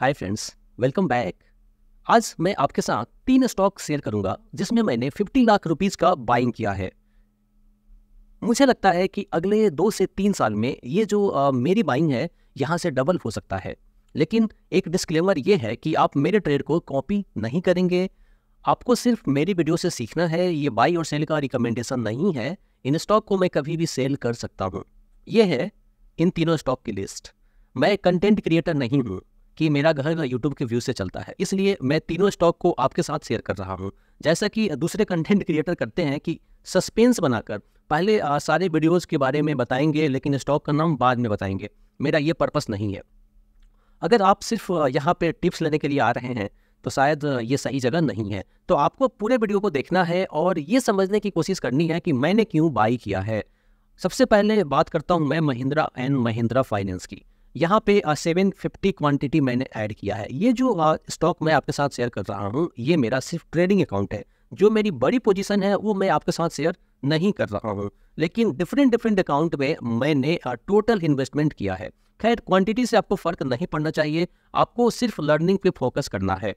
Hi friends welcome back आज मैं आपके साथ तीन स्टॉक शेयर करूंगा जिसमें मैंने 50 लाख रुपीस का बाइंग किया है मुझे लगता है कि अगले दो से तीन साल में ये जो आ, मेरी बाइंग है यहाँ से डबल हो सकता है लेकिन एक डिस्क्लेमर ये है कि आप मेरे ट्रेड को कॉपी नहीं करेंगे आपको सिर्फ मेरी वीडियो से सीखना है ये बाई और सेल का रिकमेंडेशन नहीं है इन स्टॉक को मैं कभी भी सेल कर सकता हूँ ये है इन तीनों स्टॉक की लिस्ट मैं कंटेंट क्रिएटर नहीं हूँ कि मेरा घर यूट्यूब के व्यू से चलता है इसलिए मैं तीनों स्टॉक को आपके साथ शेयर कर रहा हूँ जैसा कि दूसरे कंटेंट क्रिएटर करते हैं कि सस्पेंस बनाकर पहले सारे वीडियोस के बारे में बताएंगे लेकिन स्टॉक का नाम बाद में बताएंगे मेरा ये पर्पस नहीं है अगर आप सिर्फ यहाँ पे टिप्स लेने के लिए आ रहे हैं तो शायद ये सही जगह नहीं है तो आपको पूरे वीडियो को देखना है और ये समझने की कोशिश करनी है कि मैंने क्यों बाई किया है सबसे पहले बात करता हूँ मैं महिंद्रा एंड महिंद्रा फाइनेंस की यहाँ पे सेवन फिफ्टी क्वान्टिटी मैंने ऐड किया है ये जो स्टॉक मैं आपके साथ शेयर कर रहा हूँ ये मेरा सिर्फ ट्रेडिंग अकाउंट है जो मेरी बड़ी पोजीशन है वो मैं आपके साथ शेयर नहीं कर रहा हूँ लेकिन डिफरेंट डिफरेंट अकाउंट में मैंने टोटल इन्वेस्टमेंट किया है खैर क्वांटिटी से आपको फ़र्क नहीं पड़ना चाहिए आपको सिर्फ लर्निंग पे फोकस करना है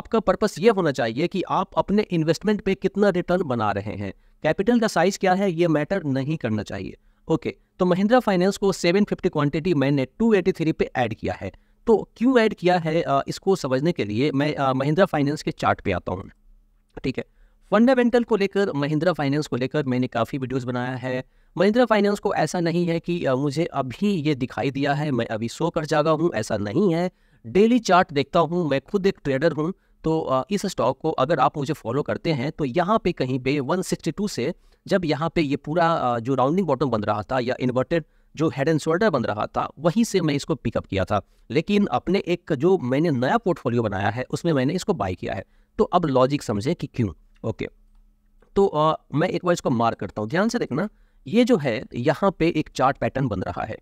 आपका पर्पस ये होना चाहिए कि आप अपने इन्वेस्टमेंट पे कितना रिटर्न बना रहे हैं कैपिटल का साइज क्या है ये मैटर नहीं करना चाहिए ओके तो महिंद्रा फाइनेंस को 750 क्वांटिटी मैंने 283 पे ऐड किया है तो क्यों ऐड किया है इसको समझने के लिए मैं महिंद्रा फाइनेंस के चार्ट पे आता हूँ ठीक है फंडामेंटल को लेकर महिंद्रा फाइनेंस को लेकर मैंने काफ़ी वीडियोस बनाया है महिंद्रा फाइनेंस को ऐसा नहीं है कि मुझे अभी ये दिखाई दिया है मैं अभी सो कर जागा हूँ ऐसा नहीं है डेली चार्ट देखता हूँ मैं खुद एक ट्रेडर हूँ तो इस स्टॉक को अगर आप मुझे फॉलो करते हैं तो यहाँ पे कहीं पे 162 से जब यहाँ पे ये पूरा जो राउंडिंग बॉटम बन रहा था या इन्वर्टेड जो हेड एंड शोल्डर बन रहा था वहीं से मैं इसको पिकअप किया था लेकिन अपने एक जो मैंने नया पोर्टफोलियो बनाया है उसमें मैंने इसको बाय किया है तो अब लॉजिक समझें कि क्यों ओके तो आ, मैं एक बार इसको मार्क करता हूँ ध्यान से देखना ये जो है यहाँ पे एक चार्ट पैटर्न बन रहा है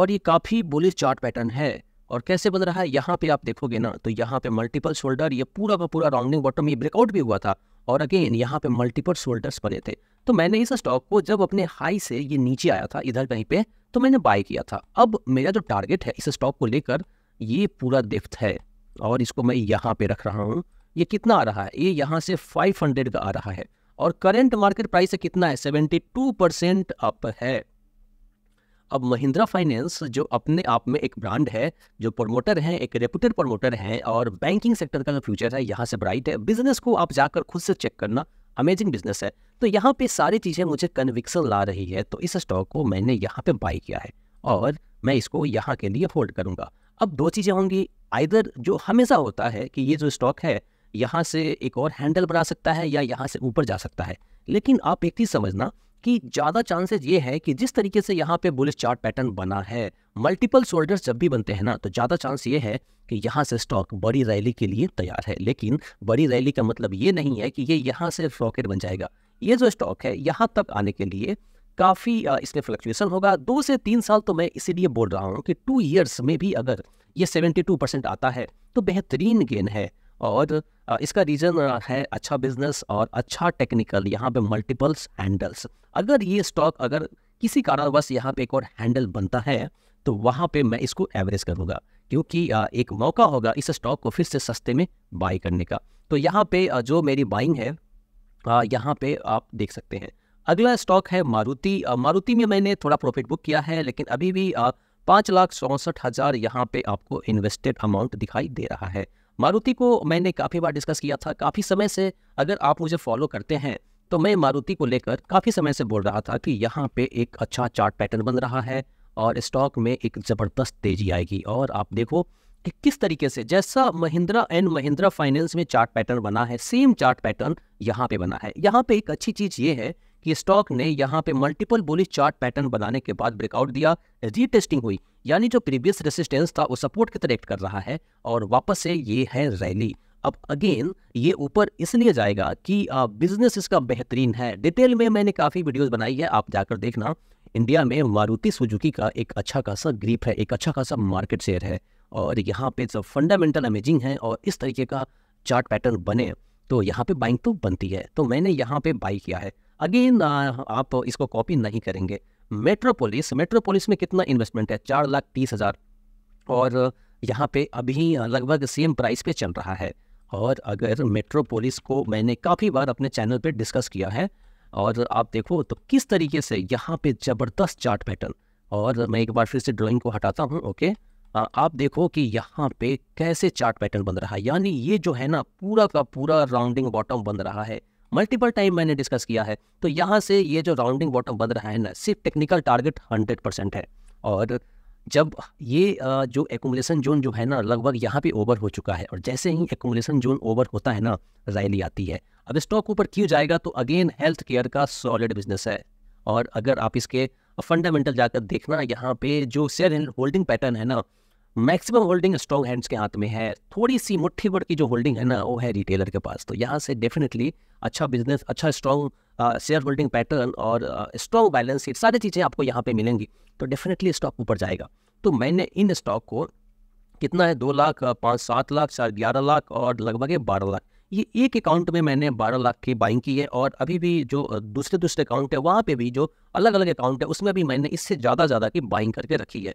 और ये काफ़ी बुलिस चार्ट पैटर्न है और कैसे बन रहा है यहाँ पे आप देखोगे ना तो यहाँ पे मल्टीपल शोल्डर ये पूरा का पूरा राउंडिंग बॉटम ये ब्रेकआउट भी हुआ था और अगेन यहाँ पे मल्टीपल शोल्डर्स बने थे तो मैंने इस स्टॉक को जब अपने हाई से ये नीचे आया था इधर कहीं पे तो मैंने बाय किया था अब मेरा जो टारगेट है इस स्टॉक को लेकर ये पूरा डेप्थ है और इसको मैं यहाँ पे रख रहा हूँ ये कितना आ रहा है ये यहाँ से फाइव का आ रहा है और करेंट मार्केट प्राइस कितना है सेवेंटी अप है अब महिंद्रा फाइनेंस जो अपने आप में एक ब्रांड है जो प्रमोटर है एक रेपुटेड प्रमोटर है और बैंकिंग सेक्टर का जो फ्यूचर है यहाँ से ब्राइट है बिजनेस को आप जाकर खुद से चेक करना अमेजिंग बिजनेस है तो यहाँ पे सारी चीज़ें मुझे कन्विक्सन ला रही है तो इस स्टॉक को मैंने यहाँ पे बाई किया है और मैं इसको यहाँ के लिए होल्ड करूँगा अब दो चीज़ें होंगी आइदर जो हमेशा होता है कि ये जो स्टॉक है यहाँ से एक और हैंडल बना सकता है या यहाँ से ऊपर जा सकता है लेकिन आप एक चीज़ समझना कि ज़्यादा चांसेस ये है कि जिस तरीके से यहाँ पे बुलिस चार्ट पैटर्न बना है मल्टीपल शोल्डर्स जब भी बनते हैं ना तो ज़्यादा चांस ये है कि यहाँ से स्टॉक बड़ी रैली के लिए तैयार है लेकिन बड़ी रैली का मतलब ये नहीं है कि ये यहाँ से रॉकेट बन जाएगा ये जो स्टॉक है यहाँ तक आने के लिए काफ़ी इसमें फ्लक्चुएसन होगा दो से तीन साल तो मैं इसीलिए बोल रहा हूँ कि टू ईयर्स में भी अगर ये सेवेंटी टू परसेंट आता है तो बेहतरीन गेन है और इसका रीज़न अच्छा। है अच्छा बिजनेस और अच्छा टेक्निकल यहाँ पे मल्टीपल्स हैंडल्स अगर ये स्टॉक अगर किसी कारणवश यहाँ पे एक और हैंडल बनता है तो वहाँ पे मैं इसको एवरेज करूँगा क्योंकि एक मौका होगा इस स्टॉक को फिर से सस्ते में बाई करने का तो यहाँ पे जो मेरी बाइंग है यहाँ पे आप देख सकते हैं अगला स्टॉक है मारुति मारुति में मैंने थोड़ा प्रॉफिट बुक किया है लेकिन अभी भी पाँच लाख चौंसठ हज़ार यहाँ पे आपको इन्वेस्टेड अमाउंट दिखाई दे रहा है मारुति को मैंने काफ़ी बार डिस्कस किया था काफ़ी समय से अगर आप मुझे फॉलो करते हैं तो मैं मारुति को लेकर काफ़ी समय से बोल रहा था कि यहाँ पे एक अच्छा चार्ट पैटर्न बन रहा है और स्टॉक में एक ज़बरदस्त तेज़ी आएगी और आप देखो कि किस तरीके से जैसा महिंद्रा एंड महिंद्रा फाइनेंस में चार्ट पैटर्न बना है सेम चार्ट पैटर्न यहाँ पे बना है यहाँ पे एक अच्छी चीज़ ये है कि स्टॉक ने यहाँ पे मल्टीपल बुलिश चार्ट पैटर्न बनाने के बाद ब्रेकआउट दिया रीटेस्टिंग हुई यानी जो प्रीवियस रेसिस्टेंस था वो सपोर्ट की तरह एक्ट कर रहा है और वापस से ये है रैली अब अगेन ये ऊपर इसलिए जाएगा कि बिजनेस इसका बेहतरीन है डिटेल में मैंने काफ़ी वीडियोस बनाई है आप जाकर देखना इंडिया में मारुति सुजुकी का एक अच्छा खासा ग्रीप है एक अच्छा खासा मार्केट शेयर है और यहाँ पे सब फंडामेंटल अमेजिंग है और इस तरीके का चार्ट पैटर्न बने तो यहाँ पे बाइंग तो बनती है तो मैंने यहाँ पे बाई किया है अगेन आप इसको कॉपी नहीं करेंगे मेट्रोपोलिस मेट्रोपोलिस में कितना इन्वेस्टमेंट है चार लाख तीस हज़ार और यहाँ पे अभी लगभग सेम प्राइस पे चल रहा है और अगर मेट्रोपोलिस को मैंने काफ़ी बार अपने चैनल पे डिस्कस किया है और आप देखो तो किस तरीके से यहाँ पे ज़बरदस्त चार्ट पैटर्न और मैं एक बार फिर से ड्राइंग को हटाता हूँ ओके आप देखो कि यहाँ पे कैसे चार्ट पैटर्न बन रहा है यानी ये जो है ना पूरा का पूरा राउंडिंग बॉटम बन रहा है मल्टीपल टाइम मैंने डिस्कस किया है तो यहाँ से ये जो राउंडिंग बॉटम बन रहा है ना सिर्फ टेक्निकल टारगेट हंड्रेड परसेंट है और जब ये जो एकोमोलेसन जोन जो है ना लगभग यहाँ पे ओवर हो चुका है और जैसे ही एकोमोलेसन जोन ओवर होता है ना रैली आती है अब स्टॉक ऊपर क्यों जाएगा तो अगेन हेल्थ केयर का सॉलिड बिजनेस है और अगर आप इसके फंडामेंटल जाकर देखना यहाँ पे जो शेयर एंड होल्डिंग पैटर्न है ना मैक्सिमम होल्डिंग स्ट्रॉन्ग हैंड्स के हाथ में है थोड़ी सी मुट्ठी भर की जो होल्डिंग है ना वो है रिटेलर के पास तो यहाँ से डेफिनेटली अच्छा बिजनेस अच्छा स्ट्रॉन्ग शेयर होल्डिंग पैटर्न और स्ट्रॉन्ग बैलेंस शीट सारी चीज़ें आपको यहाँ पे मिलेंगी तो डेफिनेटली स्टॉक ऊपर जाएगा तो मैंने इन स्टॉक को कितना है दो लाख पाँच सात लाख चार ग्यारह लाख और लगभग बारह लाख ये एक अकाउंट में मैंने बारह लाख की बाइंग की है और अभी भी जो दूसरे दूसरे अकाउंट है वहाँ पे भी जो अलग अलग अकाउंट है उसमें भी मैंने इससे ज़्यादा ज़्यादा की बाइंग करके रखी है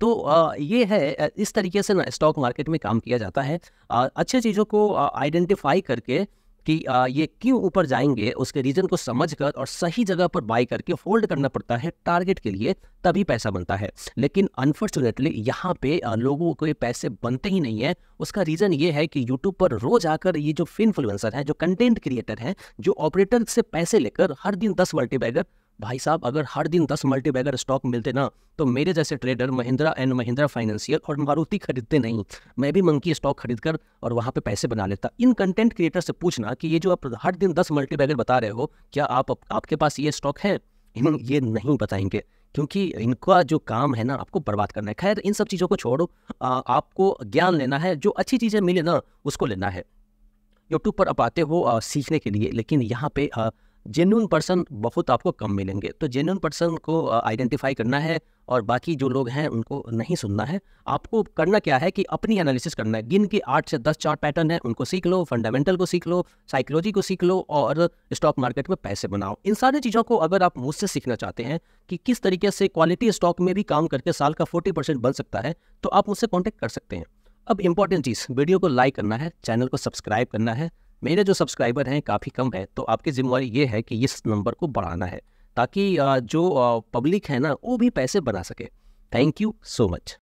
तो ये है इस तरीके से ना स्टॉक मार्केट में काम किया जाता है अच्छे चीज़ों को आइडेंटिफाई करके कि ये क्यों ऊपर जाएंगे उसके रीज़न को समझकर और सही जगह पर बाई करके होल्ड करना पड़ता है टारगेट के लिए तभी पैसा बनता है लेकिन अनफॉर्चुनेटली यहाँ पे लोगों को ये पैसे बनते ही नहीं है उसका रीज़न ये है कि यूट्यूब पर रोज आकर ये जो फिनफ्लुएंसर हैं जो कंटेंट क्रिएटर हैं जो ऑपरेटर से पैसे लेकर हर दिन दस मल्टीबैगर भाई साहब अगर हर दिन दस मल्टीबैगर स्टॉक मिलते ना तो मेरे जैसे trader Mahindra and Mahindra financial और मारुति खरीदते नहीं मैं भी मंकी स्टॉक खरीद कर और वहाँ पे पैसे बना लेता इन कंटेंट क्रिएटर से पूछना कि ये जो आप हर दिन दस मल्टीबैगर बता रहे हो क्या आप, आप आपके पास ये स्टॉक है इन ये नहीं बताएंगे क्योंकि इनका जो काम है ना आपको बर्बाद करना है खैर इन सब चीज़ों को छोड़ो आपको ज्ञान लेना है जो अच्छी चीज़ें मिले ना उसको लेना है यूट्यूब पर आप आते हो सीखने के लिए लेकिन यहाँ पे आ, जेन्यून पर्सन बहुत आपको कम मिलेंगे तो जेन्यून पर्सन को आइडेंटिफाई करना है और बाकी जो लोग हैं उनको नहीं सुनना है आपको करना क्या है कि अपनी एनालिसिस करना है गिन के आठ से दस चार पैटर्न है उनको सीख लो फंडामेंटल को सीख लो साइकोलॉजी को सीख लो और स्टॉक मार्केट में पैसे बनाओ इन सारी चीज़ों को अगर आप मुझसे सीखना चाहते हैं कि किस तरीके से क्वालिटी स्टॉक में भी काम करके साल का फोर्टी परसेंट बन सकता है तो आप मुझसे कॉन्टैक्ट कर सकते हैं अब इंपॉर्टेंट चीज़ वीडियो को लाइक करना है चैनल को सब्सक्राइब करना है मेरे जो सब्सक्राइबर हैं काफ़ी कम है तो आपकी जिम्मेवारी ये है कि इस नंबर को बढ़ाना है ताकि जो पब्लिक है ना वो भी पैसे बना सके थैंक यू सो मच